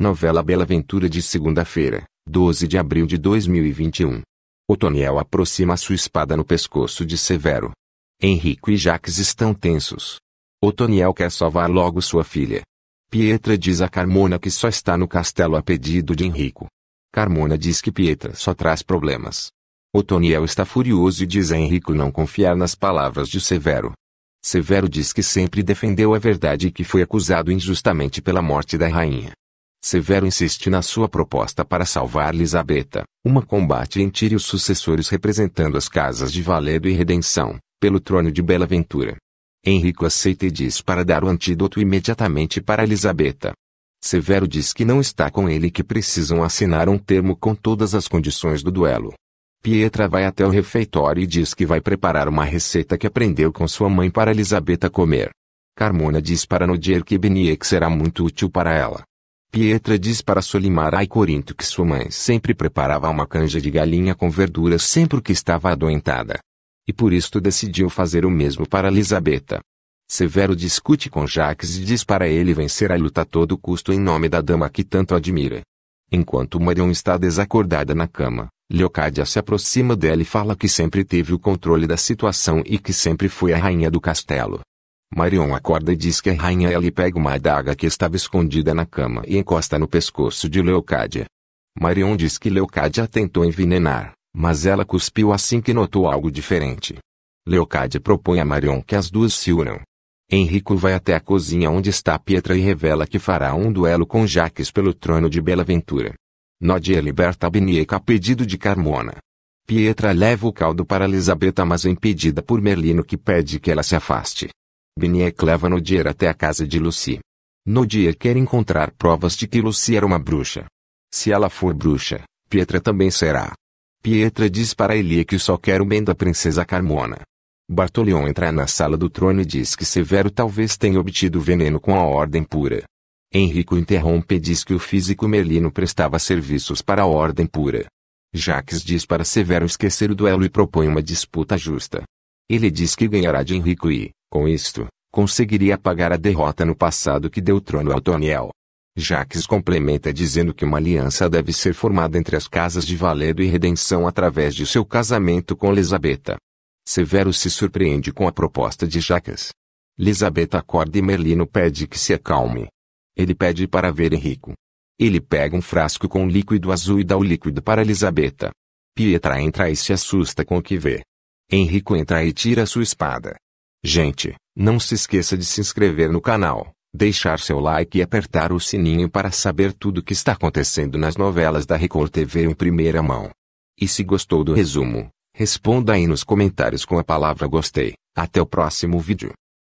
Novela Bela Aventura de segunda-feira, 12 de abril de 2021. Otoniel aproxima sua espada no pescoço de Severo. Henrico e Jacques estão tensos. Otoniel quer salvar logo sua filha. Pietra diz a Carmona que só está no castelo a pedido de Henrico. Carmona diz que Pietra só traz problemas. Otoniel está furioso e diz a Henrico não confiar nas palavras de Severo. Severo diz que sempre defendeu a verdade e que foi acusado injustamente pela morte da rainha. Severo insiste na sua proposta para salvar Lisabeta. Uma combate em tire os sucessores representando as casas de Valedo e Redenção, pelo trono de Bela Ventura. Henrico aceita e diz para dar o antídoto imediatamente para Elisabeta. Severo diz que não está com ele e que precisam assinar um termo com todas as condições do duelo. Pietra vai até o refeitório e diz que vai preparar uma receita que aprendeu com sua mãe para Elisabeta comer. Carmona diz para Nodier que Beniek será muito útil para ela. Pietra diz para Solimara e Corinto que sua mãe sempre preparava uma canja de galinha com verduras sempre que estava adoentada. E por isto decidiu fazer o mesmo para Elisabetta. Severo discute com Jacques e diz para ele vencer a luta a todo custo em nome da dama que tanto admira. Enquanto Marion está desacordada na cama, Leocádia se aproxima dela e fala que sempre teve o controle da situação e que sempre foi a rainha do castelo. Marion acorda e diz que a rainha ali pega uma adaga que estava escondida na cama e encosta no pescoço de Leocádia. Marion diz que Leocádia tentou envenenar, mas ela cuspiu assim que notou algo diferente. Leocádia propõe a Marion que as duas se unam. Henrico vai até a cozinha onde está Pietra e revela que fará um duelo com Jaques pelo trono de Bela Ventura. Nodia liberta Abnieca a pedido de Carmona. Pietra leva o caldo para Elisabetta mas é impedida por Merlino que pede que ela se afaste. Beniek é leva Nodier até a casa de Lucy. Nodier quer encontrar provas de que Lucy era uma bruxa. Se ela for bruxa, Pietra também será. Pietra diz para Elia que só quer o bem da princesa Carmona. Bartolion entra na sala do trono e diz que Severo talvez tenha obtido veneno com a ordem pura. Henrico interrompe e diz que o físico Melino prestava serviços para a ordem pura. Jacques diz para Severo esquecer o duelo e propõe uma disputa justa. Ele diz que ganhará de Henrico e, com isto, conseguiria apagar a derrota no passado que deu trono a Toniel. Jacques complementa dizendo que uma aliança deve ser formada entre as casas de Valedo e Redenção através de seu casamento com Elisabetta. Severo se surpreende com a proposta de Jacques. Elisabetta acorda e Merlino pede que se acalme. Ele pede para ver Henrico. Ele pega um frasco com líquido azul e dá o líquido para Elisabetta. Pietra entra e se assusta com o que vê. Henrico entra e tira sua espada. Gente, não se esqueça de se inscrever no canal, deixar seu like e apertar o sininho para saber tudo o que está acontecendo nas novelas da Record TV em primeira mão. E se gostou do resumo, responda aí nos comentários com a palavra gostei. Até o próximo vídeo.